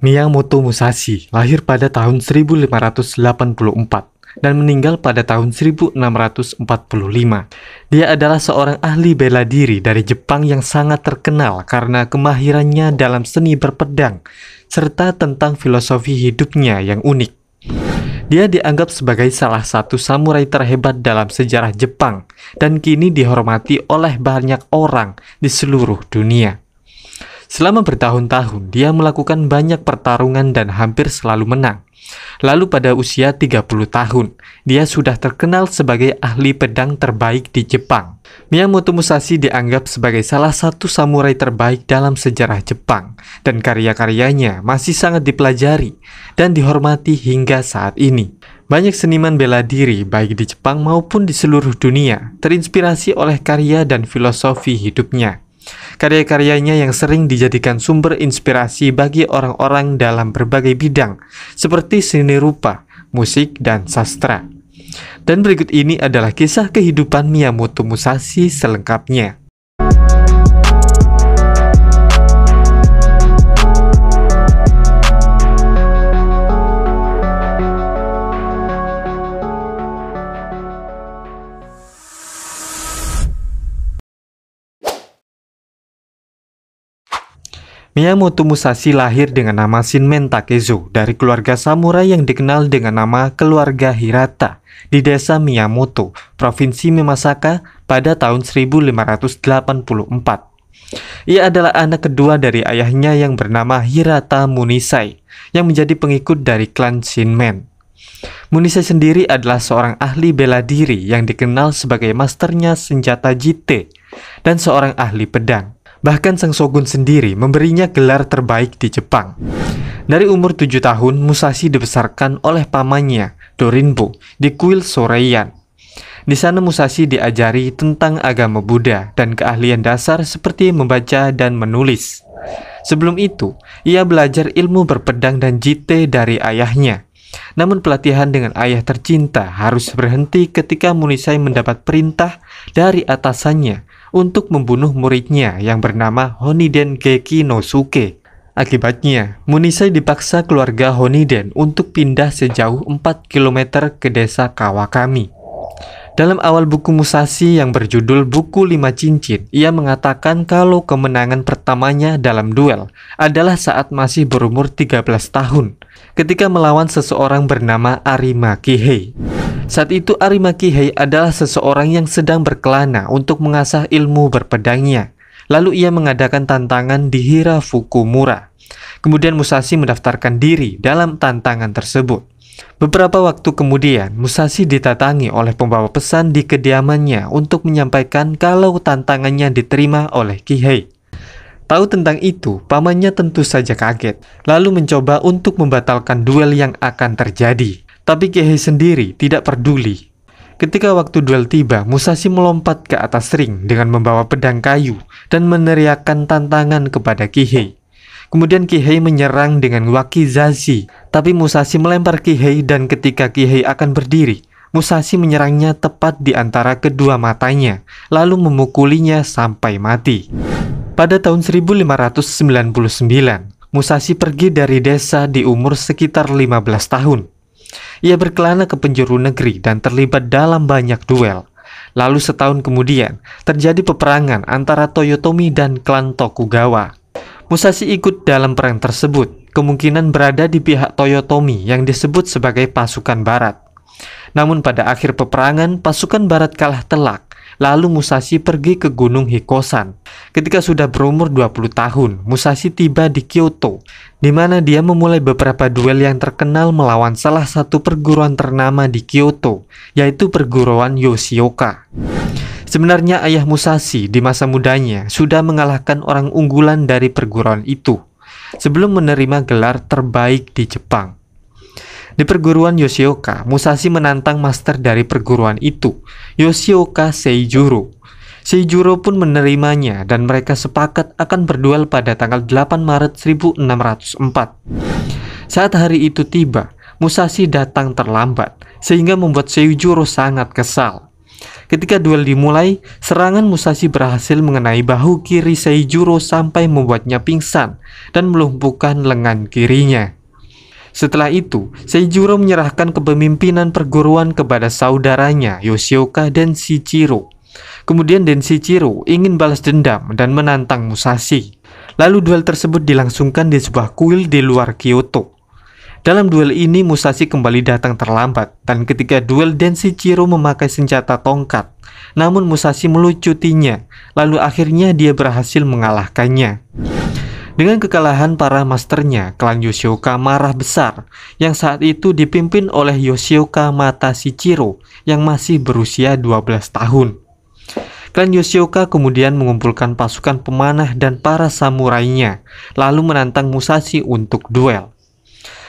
Miyamoto Musashi lahir pada tahun 1584 dan meninggal pada tahun 1645. Dia adalah seorang ahli bela diri dari Jepang yang sangat terkenal karena kemahirannya dalam seni berpedang serta tentang filosofi hidupnya yang unik. Dia dianggap sebagai salah satu samurai terhebat dalam sejarah Jepang dan kini dihormati oleh banyak orang di seluruh dunia. Selama bertahun-tahun, dia melakukan banyak pertarungan dan hampir selalu menang. Lalu pada usia 30 tahun, dia sudah terkenal sebagai ahli pedang terbaik di Jepang. Miyamoto Musashi dianggap sebagai salah satu samurai terbaik dalam sejarah Jepang, dan karya-karyanya masih sangat dipelajari dan dihormati hingga saat ini. Banyak seniman bela diri, baik di Jepang maupun di seluruh dunia, terinspirasi oleh karya dan filosofi hidupnya. Karya-karyanya yang sering dijadikan sumber inspirasi bagi orang-orang dalam berbagai bidang, seperti seni rupa, musik, dan sastra. Dan berikut ini adalah kisah kehidupan Miyamoto Musashi selengkapnya. Miyamoto Musashi lahir dengan nama Shinmen Takezo dari keluarga samurai yang dikenal dengan nama keluarga Hirata di desa Miyamoto, Provinsi Mimasaka pada tahun 1584. Ia adalah anak kedua dari ayahnya yang bernama Hirata Munisai yang menjadi pengikut dari klan Shinmen. Munisai sendiri adalah seorang ahli bela diri yang dikenal sebagai masternya senjata jite dan seorang ahli pedang. Bahkan Sang Shogun sendiri memberinya gelar terbaik di Jepang. Dari umur 7 tahun, Musashi dibesarkan oleh pamannya, Dorinbo, di kuil Soreyan. Di sana Musashi diajari tentang agama Buddha dan keahlian dasar seperti membaca dan menulis. Sebelum itu, ia belajar ilmu berpedang dan jite dari ayahnya. Namun pelatihan dengan ayah tercinta harus berhenti ketika Munisai mendapat perintah dari atasannya untuk membunuh muridnya yang bernama Honiden Geki no Suke. Akibatnya, Munisai dipaksa keluarga Honiden untuk pindah sejauh 4 km ke desa Kawakami. Dalam awal buku Musashi yang berjudul Buku Lima Cincin, ia mengatakan kalau kemenangan pertamanya dalam duel adalah saat masih berumur 13 tahun ketika melawan seseorang bernama Arima Kihei. Saat itu Arima Kihei adalah seseorang yang sedang berkelana untuk mengasah ilmu berpedangnya. Lalu ia mengadakan tantangan di Hirafukumura. Kemudian Musashi mendaftarkan diri dalam tantangan tersebut. Beberapa waktu kemudian, Musashi ditatangi oleh pembawa pesan di kediamannya untuk menyampaikan kalau tantangannya diterima oleh Kihei. Tahu tentang itu, pamannya tentu saja kaget, lalu mencoba untuk membatalkan duel yang akan terjadi. Tapi Kihei sendiri tidak peduli. Ketika waktu duel tiba, Musashi melompat ke atas ring dengan membawa pedang kayu dan meneriakkan tantangan kepada Kihei. Kemudian Kihei menyerang dengan Wakizashi, tapi Musashi melempar Kihei dan ketika Kihei akan berdiri, Musashi menyerangnya tepat di antara kedua matanya, lalu memukulinya sampai mati. Pada tahun 1599, Musashi pergi dari desa di umur sekitar 15 tahun ia berkelana ke penjuru negeri dan terlibat dalam banyak duel. Lalu setahun kemudian, terjadi peperangan antara Toyotomi dan klan Tokugawa. Musashi ikut dalam perang tersebut, kemungkinan berada di pihak Toyotomi yang disebut sebagai pasukan barat. Namun pada akhir peperangan, pasukan barat kalah telak Lalu Musashi pergi ke Gunung Hikosan. Ketika sudah berumur 20 tahun, Musashi tiba di Kyoto, di mana dia memulai beberapa duel yang terkenal melawan salah satu perguruan ternama di Kyoto, yaitu perguruan Yoshioka. Sebenarnya ayah Musashi di masa mudanya sudah mengalahkan orang unggulan dari perguruan itu sebelum menerima gelar terbaik di Jepang. Di perguruan Yoshioka, Musashi menantang master dari perguruan itu, Yoshioka Seijuro. Seijuro pun menerimanya dan mereka sepakat akan berduel pada tanggal 8 Maret 1604. Saat hari itu tiba, Musashi datang terlambat, sehingga membuat Seijuro sangat kesal. Ketika duel dimulai, serangan Musashi berhasil mengenai bahu kiri Seijuro sampai membuatnya pingsan dan melumpuhkan lengan kirinya. Setelah itu, Seijuro menyerahkan kepemimpinan perguruan kepada saudaranya Yoshioka dan Shichiro. Kemudian Denshiro ingin balas dendam dan menantang Musashi. Lalu duel tersebut dilangsungkan di sebuah kuil di luar Kyoto. Dalam duel ini Musashi kembali datang terlambat dan ketika duel Denshiro memakai senjata tongkat. Namun Musashi melucutinya, lalu akhirnya dia berhasil mengalahkannya. Dengan kekalahan para masternya, klan Yoshioka marah besar yang saat itu dipimpin oleh Yoshioka Sichiro yang masih berusia 12 tahun. Klan Yoshioka kemudian mengumpulkan pasukan pemanah dan para samurainya, lalu menantang Musashi untuk duel.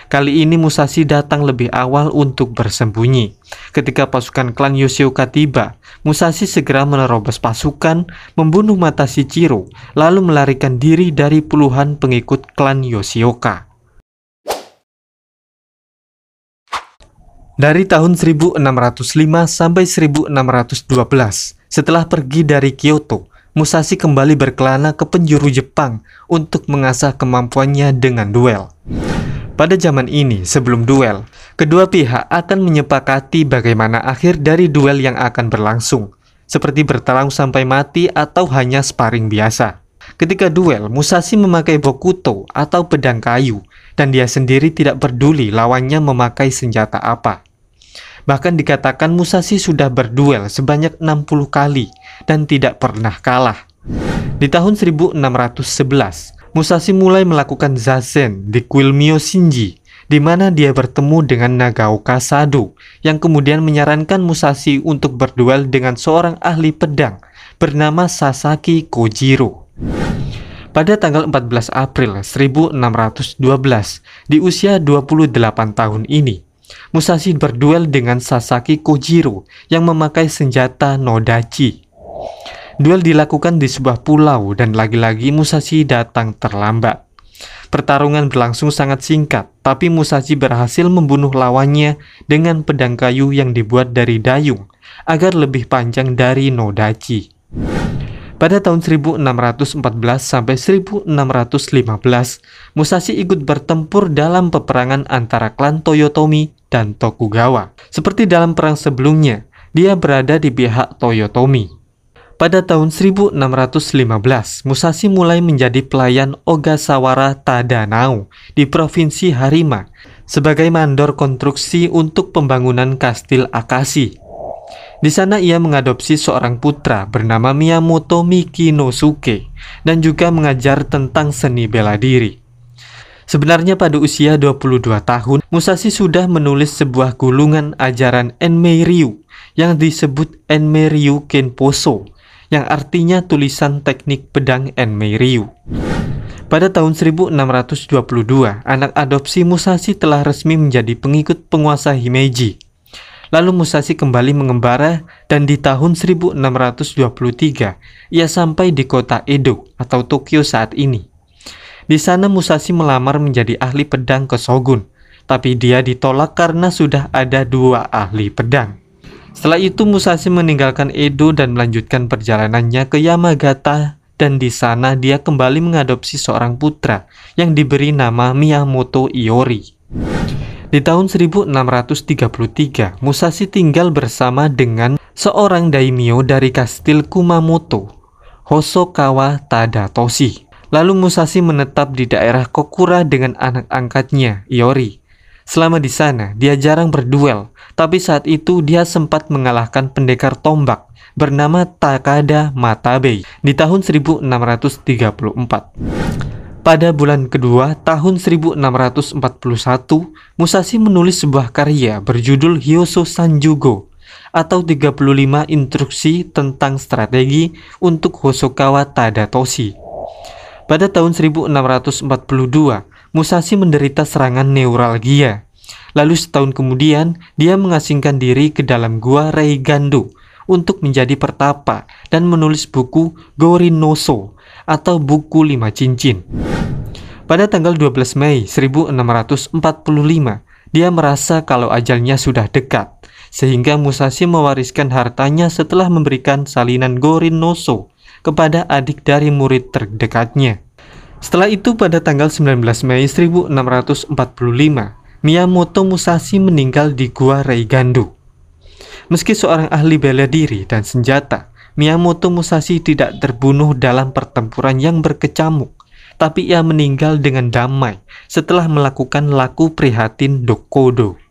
Kali ini Musashi datang lebih awal untuk bersembunyi. Ketika pasukan klan Yoshioka tiba, Musashi segera menerobos pasukan, membunuh mata Shichiro, lalu melarikan diri dari puluhan pengikut klan Yoshioka. Dari tahun 1605 sampai 1612, setelah pergi dari Kyoto, Musashi kembali berkelana ke penjuru Jepang untuk mengasah kemampuannya dengan duel. Pada zaman ini, sebelum duel, kedua pihak akan menyepakati bagaimana akhir dari duel yang akan berlangsung, seperti bertarung sampai mati atau hanya sparring biasa. Ketika duel, Musashi memakai bokuto atau pedang kayu, dan dia sendiri tidak peduli lawannya memakai senjata apa. Bahkan dikatakan Musashi sudah berduel sebanyak 60 kali dan tidak pernah kalah. Di tahun 1611, Musashi mulai melakukan zazen di kuil Mio Shinji, di mana dia bertemu dengan Nagaoka Sado, yang kemudian menyarankan Musashi untuk berduel dengan seorang ahli pedang bernama Sasaki Kojiro. Pada tanggal 14 April 1612, di usia 28 tahun ini, Musashi berduel dengan Sasaki Kojiro yang memakai senjata Nodachi. Duel dilakukan di sebuah pulau dan lagi-lagi Musashi datang terlambat. Pertarungan berlangsung sangat singkat, tapi Musashi berhasil membunuh lawannya dengan pedang kayu yang dibuat dari dayung agar lebih panjang dari Nodachi. Pada tahun 1614 sampai 1615, Musashi ikut bertempur dalam peperangan antara klan Toyotomi dan Tokugawa. Seperti dalam perang sebelumnya, dia berada di pihak Toyotomi. Pada tahun 1615, Musashi mulai menjadi pelayan Ogasawara Tadanao di Provinsi Harima sebagai mandor konstruksi untuk pembangunan kastil Akashi. Di sana ia mengadopsi seorang putra bernama Miyamoto Mikinosuke dan juga mengajar tentang seni bela diri. Sebenarnya pada usia 22 tahun, Musashi sudah menulis sebuah gulungan ajaran Enmei Ryu yang disebut Enmei Ryu Kenposo yang artinya tulisan teknik pedang Enmei Ryu. Pada tahun 1622, anak adopsi Musashi telah resmi menjadi pengikut penguasa Himeji. Lalu Musashi kembali mengembara dan di tahun 1623 ia sampai di kota Edo atau Tokyo saat ini. Di sana Musashi melamar menjadi ahli pedang ke Shogun, tapi dia ditolak karena sudah ada dua ahli pedang. Setelah itu Musashi meninggalkan Edo dan melanjutkan perjalanannya ke Yamagata dan di sana dia kembali mengadopsi seorang putra yang diberi nama Miyamoto Iori. Di tahun 1633, Musashi tinggal bersama dengan seorang daimyo dari kastil Kumamoto, Hosokawa Tadatoshi. Lalu Musashi menetap di daerah Kokura dengan anak angkatnya, Iori. Selama di sana, dia jarang berduel, tapi saat itu dia sempat mengalahkan pendekar tombak bernama Takada Matabe di tahun 1634. Pada bulan kedua tahun 1641, Musashi menulis sebuah karya berjudul Hyoso Sanjugo atau 35 instruksi tentang strategi untuk Hosokawa Tadatoshi. Pada tahun 1642, Musashi menderita serangan neuralgia. Lalu setahun kemudian, dia mengasingkan diri ke dalam gua Reigandu untuk menjadi pertapa dan menulis buku Gorinoso atau buku lima cincin. Pada tanggal 12 Mei 1645, dia merasa kalau ajalnya sudah dekat, sehingga Musashi mewariskan hartanya setelah memberikan salinan Gorinoso kepada adik dari murid terdekatnya. Setelah itu pada tanggal 19 Mei 1645, Miyamoto Musashi meninggal di Gua Reigandu. Meski seorang ahli bela diri dan senjata, Miyamoto Musashi tidak terbunuh dalam pertempuran yang berkecamuk, tapi ia meninggal dengan damai setelah melakukan laku prihatin Dokodo.